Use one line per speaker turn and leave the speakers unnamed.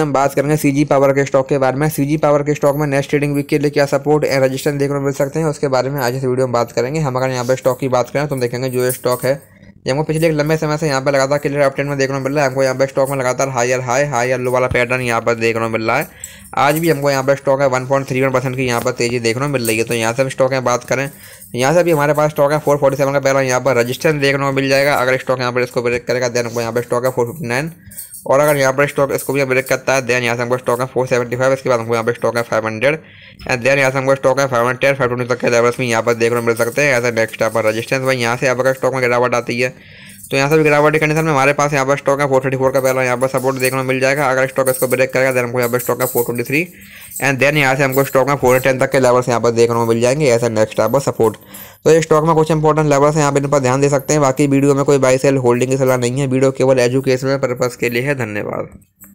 हम बात करेंगे सीजी पावर के स्टॉक के बारे में सीजी पावर के स्टॉक में नेक्स्ट ट्रेडिंग वीक के लिए क्या सपोर्ट एंड रजिस्टेंस देखने को मिल सकते हैं उसके बारे में आज इस वीडियो में बात करेंगे हम अगर यहाँ पर स्टॉक की बात करें तो देखेंगे जो स्टॉक है ये हमको पिछले एक लंबे समय से यहाँ पर लगातार क्लियर अपडेट में देखने को मिल रहा है हमको यहाँ पर स्टॉक में लगातार हायर हाई हायर लो वाला पैटर्न यहाँ पर देखने को मिल रहा है आज भी हमको यहाँ पर स्टॉक है one point three one percent की यहाँ पर तेजी देखने को मिल रही है तो यहाँ से हम स्टॉक है बात करें यहाँ से भी हमारे पास स्टॉक है फोर फोर्टी सेवन का पहला यहाँ पर रजिस्टेंस देखने को मिल जाएगा अगर स्टॉक यहाँ पर इसको ब्रेक करेगा देन हमको यहाँ पर स्टॉक है फोर फिफ्टी नाइन और अगर यहाँ पर स्टॉक इसको भी ब्रेक करता है देन यहाँ से हमको स्टॉक है फोर सेवेंटी फाइव इसके बाद हमको यहाँ पर स्टॉक है फाइव हंड्रेड एंड देन यहाँ से हमको स्टॉक है फाइव हंड्रेड फाइव ट्वेंटी तक के लेवल्स में यहाँ पर देखने को मिल सकते हैं ऐसा नेक्स्ट यहाँ पर रजिस्टेंस भाई यहाँ से आप अगर स्टॉक में गिरावट आती है तो यहाँ से भी गिरावट की कंडीशन में हमारे पास यहाँ पर स्टॉक है फोर थर्टी फोर का पहला यहाँ पर सपोर्ट देखने को मिल जाएगा अगर स्टॉक इसको ब्रेक करेगा देन हमको यहाँ पर स्टॉक है four twenty three and then यहाँ से हमको स्टॉक में फोर टेन तक के लेवल्स यहाँ पर देखने को मिल जाएंगे ऐसा नेक्स्ट यहाँ पर सपोर्ट तो ये स्टॉक में कुछ इंपॉर्टेंट लेवल्स यहाँ पर इन पर ध्यान दे सकते हैं बाकी वीडियो में कोई बाई सेल होल्डिंग की सलाह नहीं है वीडियो केवल एजुकेशनल पर्पज़ के लिए है धन्यवाद